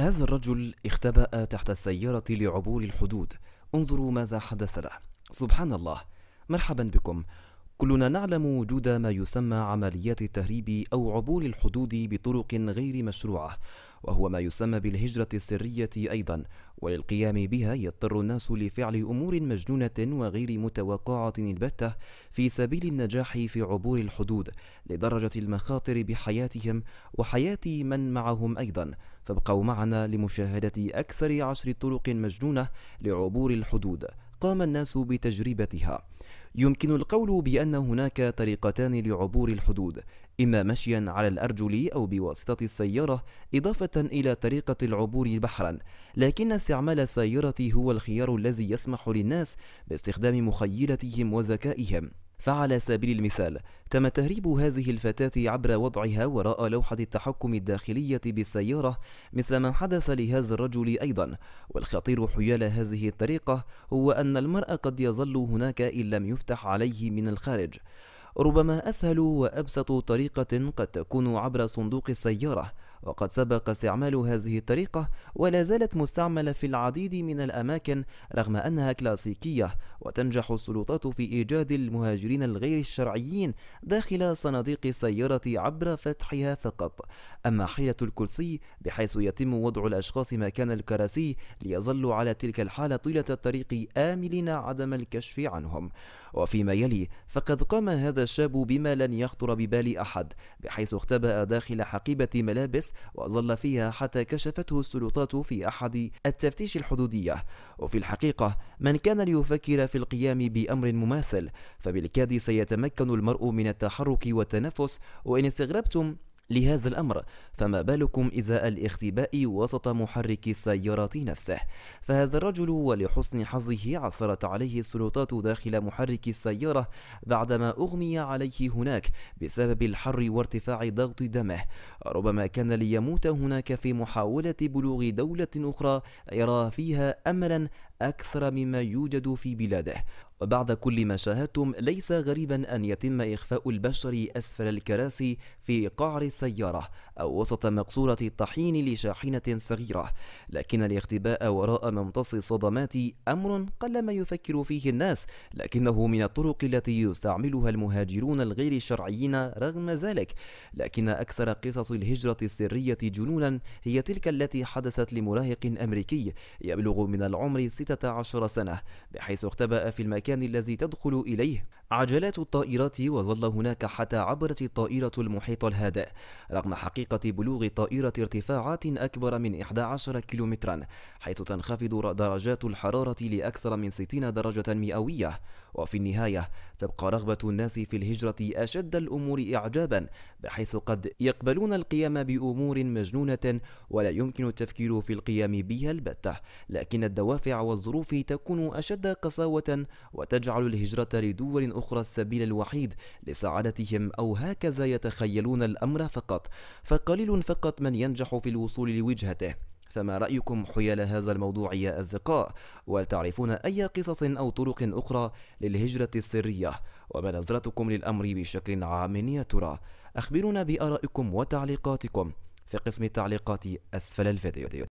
هذا الرجل اختبأ تحت السيارة لعبور الحدود انظروا ماذا حدث له سبحان الله مرحبا بكم كلنا نعلم وجود ما يسمى عمليات التهريب أو عبور الحدود بطرق غير مشروعة وهو ما يسمى بالهجرة السرية أيضا وللقيام بها يضطر الناس لفعل أمور مجنونة وغير متوقعة البتة في سبيل النجاح في عبور الحدود لدرجة المخاطر بحياتهم وحياة من معهم أيضا فابقوا معنا لمشاهدة أكثر عشر طرق مجنونة لعبور الحدود قام الناس بتجربتها يمكن القول بأن هناك طريقتان لعبور الحدود إما مشيا على الأرجل أو بواسطة السيارة إضافة إلى طريقة العبور بحرا لكن استعمال السيارة هو الخيار الذي يسمح للناس باستخدام مخيلتهم وذكائهم فعلى سبيل المثال تم تهريب هذه الفتاة عبر وضعها وراء لوحة التحكم الداخلية بالسيارة مثل ما حدث لهذا الرجل أيضا والخطير حيال هذه الطريقة هو أن المرء قد يظل هناك إن لم يفتح عليه من الخارج ربما أسهل وأبسط طريقة قد تكون عبر صندوق السيارة وقد سبق استعمال هذه الطريقة ولا زالت مستعملة في العديد من الأماكن رغم أنها كلاسيكية وتنجح السلطات في إيجاد المهاجرين الغير الشرعيين داخل صناديق السيارة عبر فتحها فقط أما حيلة الكرسي بحيث يتم وضع الأشخاص مكان الكراسي ليظلوا على تلك الحالة طيلة الطريق آملين عدم الكشف عنهم وفيما يلي فقد قام هذا الشاب بما لن يخطر ببال أحد بحيث اختبأ داخل حقيبة ملابس وظل فيها حتى كشفته السلطات في أحد التفتيش الحدودية وفي الحقيقة من كان ليفكر في القيام بأمر مماثل فبالكاد سيتمكن المرء من التحرك والتنفس وإن استغربتم لهذا الأمر فما بالكم إزاء الاختباء وسط محرك السيارة نفسه فهذا الرجل ولحسن حظه عثرت عليه السلطات داخل محرك السيارة بعدما أغمي عليه هناك بسبب الحر وارتفاع ضغط دمه ربما كان ليموت هناك في محاولة بلوغ دولة أخرى يرى فيها أملا أكثر مما يوجد في بلاده وبعد كل ما شاهدتم ليس غريبا أن يتم إخفاء البشر أسفل الكراسي في قعر السيارة أو وسط مقصورة الطحين لشاحنة صغيرة لكن الاختباء وراء ممتص الصدمات أمر قلما يفكر فيه الناس لكنه من الطرق التي يستعملها المهاجرون الغير الشرعيين رغم ذلك لكن أكثر قصص الهجرة السرية جنونا هي تلك التي حدثت لمراهق أمريكي يبلغ من العمر عشر سنة بحيث اختبأ في المكان الذي تدخل إليه عجلات الطائرات وظل هناك حتى عبرت الطائرة المحيط الهادئ رغم حقيقة بلوغ الطائرة ارتفاعات أكبر من 11 كيلومترا حيث تنخفض درجات الحرارة لأكثر من 60 درجة مئوية وفي النهاية تبقى رغبة الناس في الهجرة أشد الأمور إعجابا بحيث قد يقبلون القيام بأمور مجنونة ولا يمكن التفكير في القيام بها البتة لكن الدوافع والظروف تكون أشد قساوة وتجعل الهجرة لدول أخرى الأخرى السبيل الوحيد لسعادتهم أو هكذا يتخيلون الأمر فقط فقليل فقط من ينجح في الوصول لوجهته فما رأيكم حيال هذا الموضوع يا أصدقاء وتعرفون أي قصص أو طرق أخرى للهجرة السرية وما نظرتكم للأمر بشكل عام يا ترى أخبرونا بآرائكم وتعليقاتكم في قسم التعليقات أسفل الفيديو